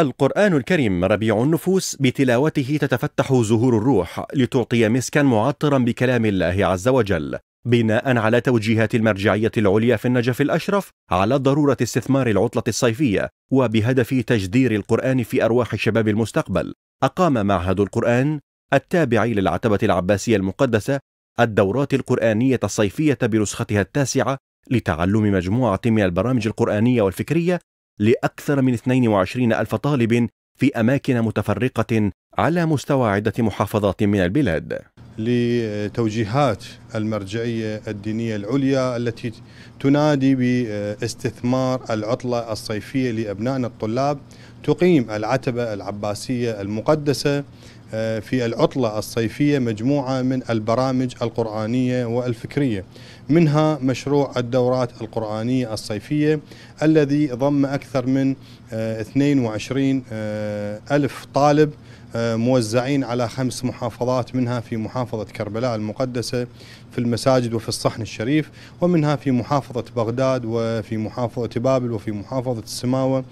القرآن الكريم ربيع النفوس بتلاوته تتفتح زهور الروح لتعطي مسكا معطرا بكلام الله عز وجل بناء على توجيهات المرجعية العليا في النجف الأشرف على ضرورة استثمار العطلة الصيفية وبهدف تجدير القرآن في أرواح شباب المستقبل أقام معهد القرآن التابع للعتبة العباسية المقدسة الدورات القرآنية الصيفية بنسختها التاسعة لتعلم مجموعة من البرامج القرآنية والفكرية لأكثر من 22 ألف طالب في أماكن متفرقة على مستوى عدة محافظات من البلاد لتوجيهات المرجعية الدينية العليا التي تنادي باستثمار العطلة الصيفية لأبنائنا الطلاب تقيم العتبة العباسية المقدسة آه، في العطلة الصيفية مجموعة من البرامج القرآنية والفكرية منها مشروع الدورات القرآنية الصيفية الذي ضم أكثر من 22 آه، آه، ألف طالب موزعين على خمس محافظات منها في محافظة كربلاء المقدسة في المساجد وفي الصحن الشريف ومنها في محافظة بغداد وفي محافظة بابل وفي محافظة السماوة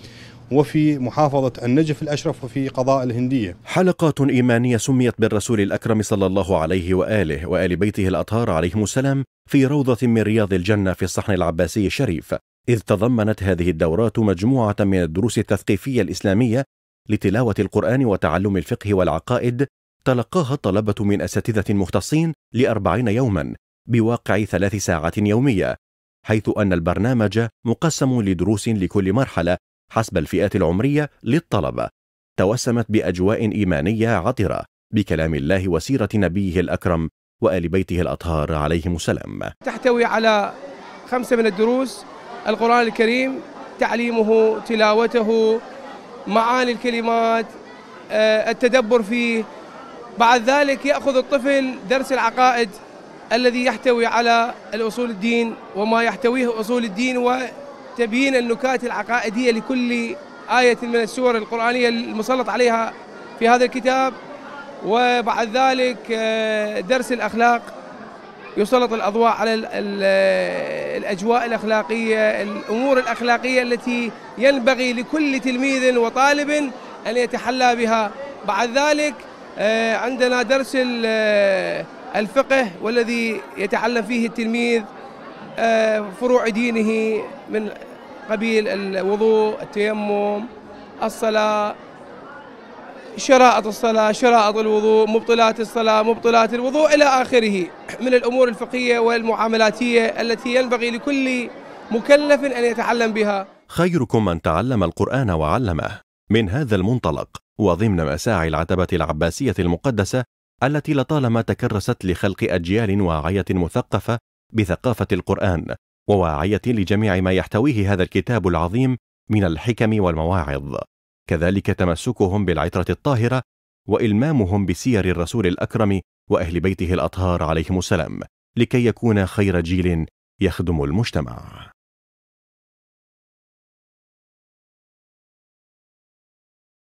وفي محافظة النجف الأشرف وفي قضاء الهندية حلقات إيمانية سميت بالرسول الأكرم صلى الله عليه وآله وآل بيته الأطهار عليهم السلام في روضة من رياض الجنة في الصحن العباسي الشريف إذ تضمنت هذه الدورات مجموعة من الدروس التثقيفية الإسلامية لتلاوة القرآن وتعلم الفقه والعقائد تلقاها الطلبة من أساتذة مختصين لأربعين يوما بواقع ثلاث ساعات يومية حيث أن البرنامج مقسم لدروس لكل مرحلة حسب الفئات العمرية للطلبة توسمت بأجواء إيمانية عطرة بكلام الله وسيرة نبيه الأكرم وآل بيته الأطهار عليهم السلام تحتوي على خمسة من الدروس القرآن الكريم تعليمه تلاوته معاني الكلمات آه، التدبر فيه بعد ذلك يأخذ الطفل درس العقائد الذي يحتوي على الأصول الدين وما يحتويه أصول الدين و تبيين النكات العقائدية لكل آية من السور القرآنية المسلط عليها في هذا الكتاب وبعد ذلك آه، درس الأخلاق يسلط الأضواء على آه، الأجواء الأخلاقية الأمور الأخلاقية التي ينبغي لكل تلميذ وطالب أن يتحلى بها بعد ذلك آه، عندنا درس الفقه والذي يتعلم فيه التلميذ آه، فروع دينه من قبيل الوضوء التيمم الصلاة شرائط الصلاة شرائط الوضوء مبطلات الصلاة مبطلات الوضوء إلى آخره من الأمور الفقهية والمعاملاتية التي ينبغي لكل مكلف أن يتعلم بها خيركم من تعلم القرآن وعلمه من هذا المنطلق وضمن مساعي العتبة العباسية المقدسة التي لطالما تكرست لخلق أجيال واعية مثقفة بثقافة القرآن وواعية لجميع ما يحتويه هذا الكتاب العظيم من الحكم والمواعظ كذلك تمسكهم بالعترة الطاهرة وإلمامهم بسير الرسول الأكرم وأهل بيته الأطهار عليهم السلام لكي يكون خير جيل يخدم المجتمع